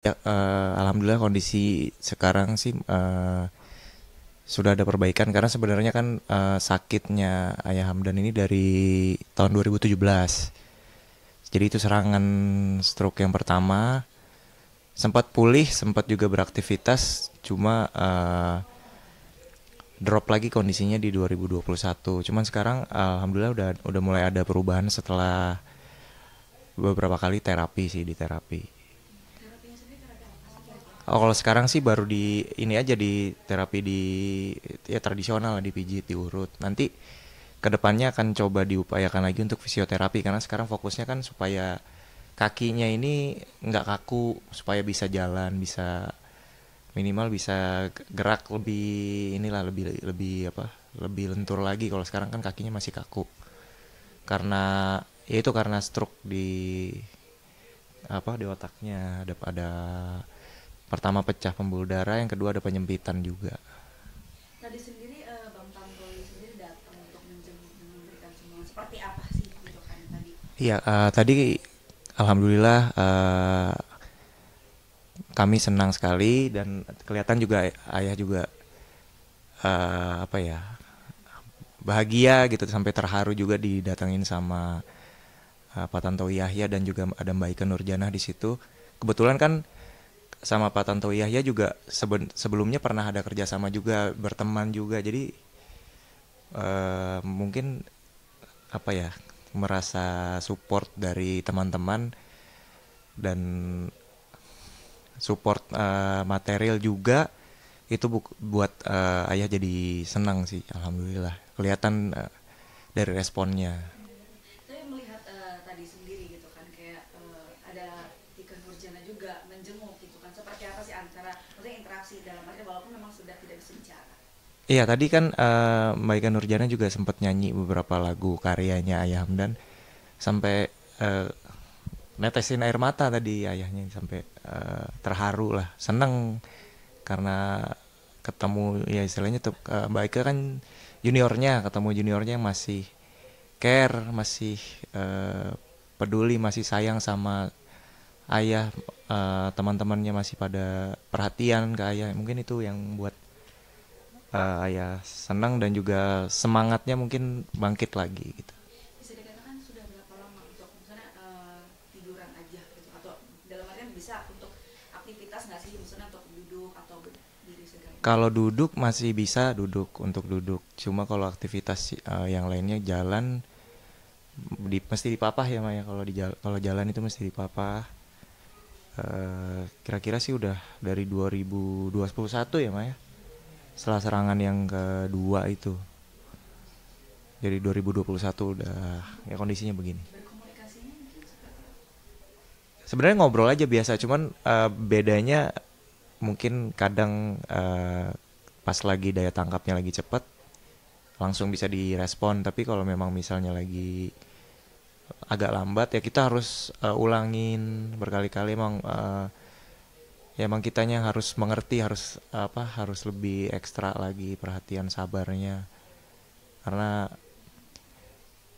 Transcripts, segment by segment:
Ya, uh, alhamdulillah kondisi sekarang sih uh, sudah ada perbaikan karena sebenarnya kan uh, sakitnya Ayah Hamdan ini dari tahun 2017. Jadi itu serangan stroke yang pertama. Sempat pulih, sempat juga beraktivitas, cuma uh, drop lagi kondisinya di 2021. Cuman sekarang alhamdulillah udah udah mulai ada perubahan setelah beberapa kali terapi sih di terapi. Oh, kalau sekarang sih baru di ini aja di terapi di ya tradisional di pijit diurut. Nanti kedepannya akan coba diupayakan lagi untuk fisioterapi karena sekarang fokusnya kan supaya kakinya ini nggak kaku supaya bisa jalan bisa minimal bisa gerak lebih inilah lebih lebih apa lebih lentur lagi kalau sekarang kan kakinya masih kaku karena ya itu karena stroke di apa di otaknya ada ada pertama pecah pembuluh darah, yang kedua ada penyempitan juga. Tadi sendiri uh, Bang sendiri datang untuk memberikan sumbangan seperti apa sih gitu kan tadi? Iya, uh, tadi alhamdulillah uh, kami senang sekali dan kelihatan juga ayah juga uh, apa ya bahagia gitu sampai terharu juga didatangin sama uh, Pak Tanto Yahya dan juga ada Mbak Ika Nurjana di situ. Kebetulan kan sama Pak Tanto Yahya juga seben, sebelumnya pernah ada kerjasama juga berteman juga jadi uh, mungkin apa ya merasa support dari teman-teman dan support uh, material juga itu bu buat uh, ayah jadi senang sih alhamdulillah kelihatan uh, dari responnya Iya tadi kan uh, Mbak Ika Nurjana juga sempat nyanyi beberapa lagu karyanya Ayah Hamdan sampai uh, netesin air mata tadi ayahnya sampai uh, terharu lah seneng karena ketemu ya istilahnya tuh Mbak Ika kan juniornya ketemu juniornya yang masih care masih uh, peduli masih sayang sama ayah uh, teman-temannya masih pada perhatian ke ayah mungkin itu yang buat uh, ya senang dan juga semangatnya mungkin bangkit lagi gitu. Bisa dikatakan sudah berapa lama untuk misalnya uh, tiduran aja gitu atau dalam artian bisa untuk aktivitas nggak sih misalnya untuk duduk atau berdiri segala. Kalau duduk masih bisa duduk untuk duduk, cuma kalau aktivitas uh, yang lainnya jalan di mesti dipapah ya Maya kalau di kalau jalan itu mesti dipapah kira-kira kira -kira sih udah dari 2021 ya Maya setelah serangan yang kedua itu jadi 2021 udah ya kondisinya begini sebenarnya ngobrol aja biasa cuman uh, bedanya mungkin kadang uh, pas lagi daya tangkapnya lagi cepet langsung bisa direspon tapi kalau memang misalnya lagi agak lambat ya kita harus uh, ulangin berkali-kali emang uh, ya emang kitanya harus mengerti harus apa harus lebih ekstra lagi perhatian sabarnya karena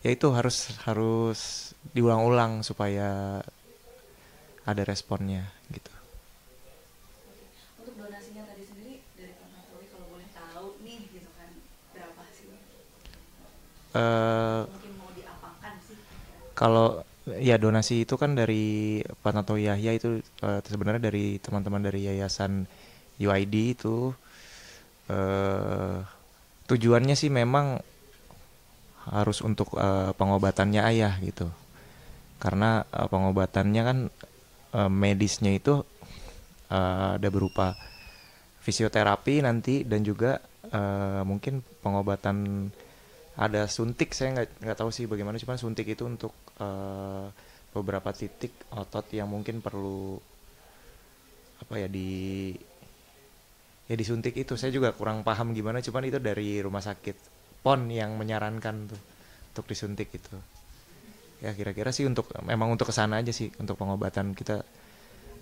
ya itu harus harus diulang-ulang supaya ada responnya gitu untuk donasinya tadi sendiri dari kalau boleh tahu nih gitu kan berapa sih eh, uh, mungkin mau diapakan sih kalau Ya donasi itu kan dari Panato Yahya itu uh, sebenarnya dari teman-teman dari yayasan UID itu uh, tujuannya sih memang harus untuk uh, pengobatannya ayah gitu karena uh, pengobatannya kan uh, medisnya itu uh, ada berupa fisioterapi nanti dan juga uh, mungkin pengobatan ada suntik saya nggak nggak tahu sih bagaimana cuman suntik itu untuk uh, beberapa titik otot yang mungkin perlu apa ya di ya disuntik itu saya juga kurang paham gimana cuman itu dari rumah sakit pon yang menyarankan tuh untuk disuntik itu ya kira-kira sih untuk memang untuk kesana aja sih untuk pengobatan kita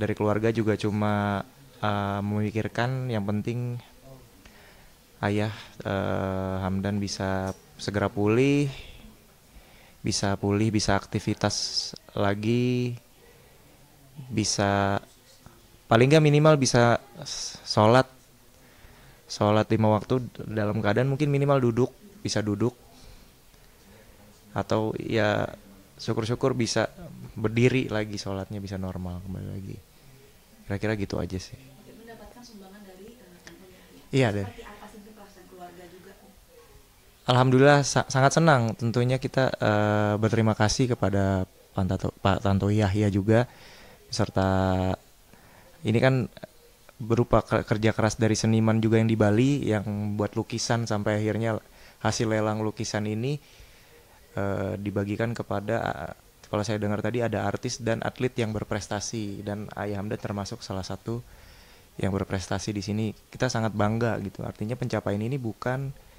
dari keluarga juga cuma uh, memikirkan yang penting ayah uh, Hamdan bisa segera pulih bisa pulih bisa aktivitas lagi bisa paling nggak minimal bisa sholat sholat lima waktu dalam keadaan mungkin minimal duduk bisa duduk atau ya syukur-syukur bisa berdiri lagi sholatnya bisa normal kembali lagi kira-kira gitu aja sih eh, iya deh Alhamdulillah sa sangat senang tentunya kita uh, berterima kasih kepada Pantato, Pak Tanto Yahya juga serta ini kan berupa kerja keras dari seniman juga yang di Bali yang buat lukisan sampai akhirnya hasil lelang lukisan ini uh, dibagikan kepada uh, kalau saya dengar tadi ada artis dan atlet yang berprestasi dan Ayah Hamda termasuk salah satu yang berprestasi di sini kita sangat bangga gitu artinya pencapaian ini bukan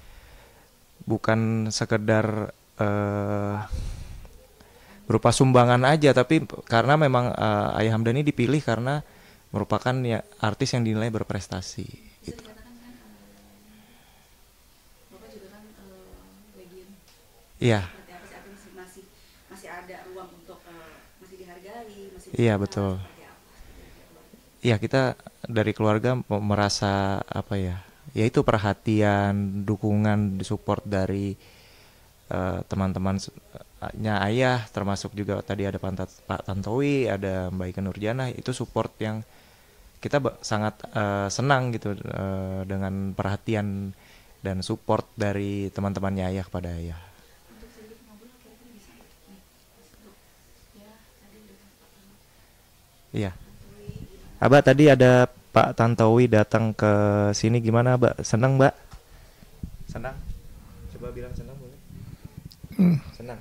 bukan sekedar uh, berupa sumbangan aja tapi karena memang uh, Ayah Hamdan ini dipilih karena merupakan ya artis yang dinilai berprestasi gitu. Kan, eh, kan, iya. Iya, betul. Iya, kita dari keluarga merasa apa ya? yaitu perhatian dukungan support dari uh, eh, teman-temannya eh, ayah termasuk juga tadi ada Pantat, Pak Tantowi ada Mbak Ika Nurjana itu support yang kita sangat uh, senang gitu uh, dengan perhatian dan support dari teman-temannya ayah pada ayah. Iya. Abah tadi ada Pak Tantowi datang ke sini gimana Abah? Senang Mbak? Senang? Coba bilang senang boleh? Hmm. Senang.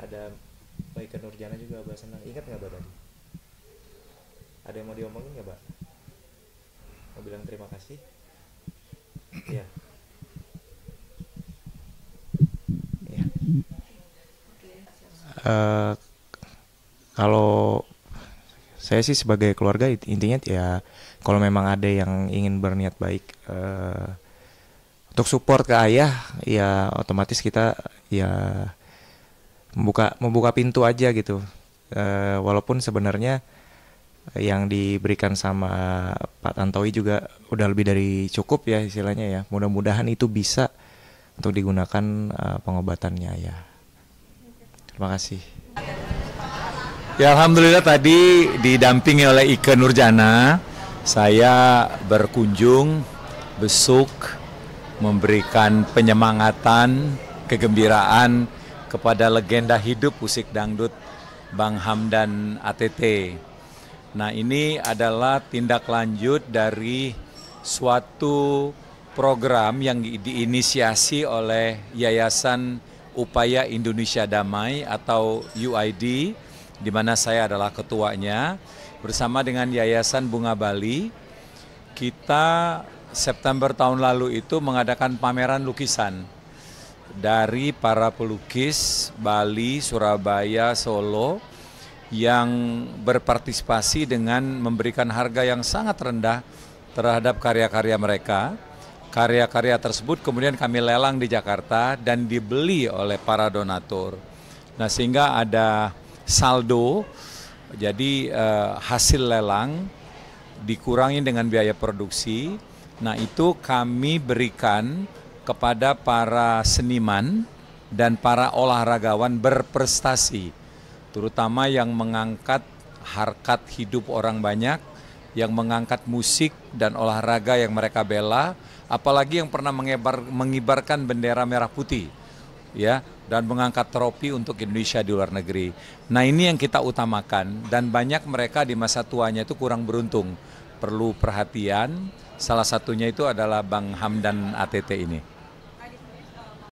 Ada Ika Nurjana juga Abah senang. Ingat nggak Abah tadi? Ada yang mau diomongin nggak Mbak? Mau bilang terima kasih? Iya. Ya. Uh, kalau saya sih sebagai keluarga intinya ya kalau memang ada yang ingin berniat baik uh, untuk support ke ayah ya otomatis kita ya membuka membuka pintu aja gitu uh, walaupun sebenarnya yang diberikan sama Pak Tantowi juga udah lebih dari cukup ya istilahnya ya mudah-mudahan itu bisa untuk digunakan uh, pengobatannya ya terima kasih Ya Alhamdulillah tadi didampingi oleh Ike Nurjana, saya berkunjung, besuk, memberikan penyemangatan, kegembiraan kepada legenda hidup musik dangdut Bang Hamdan ATT. Nah ini adalah tindak lanjut dari suatu program yang diinisiasi oleh Yayasan Upaya Indonesia Damai atau UID di mana saya adalah ketuanya bersama dengan Yayasan Bunga Bali. Kita September tahun lalu itu mengadakan pameran lukisan dari para pelukis Bali, Surabaya, Solo yang berpartisipasi dengan memberikan harga yang sangat rendah terhadap karya-karya mereka. Karya-karya tersebut kemudian kami lelang di Jakarta dan dibeli oleh para donatur. Nah, sehingga ada saldo. Jadi uh, hasil lelang dikurangi dengan biaya produksi. Nah, itu kami berikan kepada para seniman dan para olahragawan berprestasi, terutama yang mengangkat harkat hidup orang banyak, yang mengangkat musik dan olahraga yang mereka bela, apalagi yang pernah mengibar, mengibarkan bendera merah putih. Ya, dan mengangkat tropi untuk Indonesia di luar negeri. Nah ini yang kita utamakan dan banyak mereka di masa tuanya itu kurang beruntung, perlu perhatian. Salah satunya itu adalah Bang Hamdan ATT ini.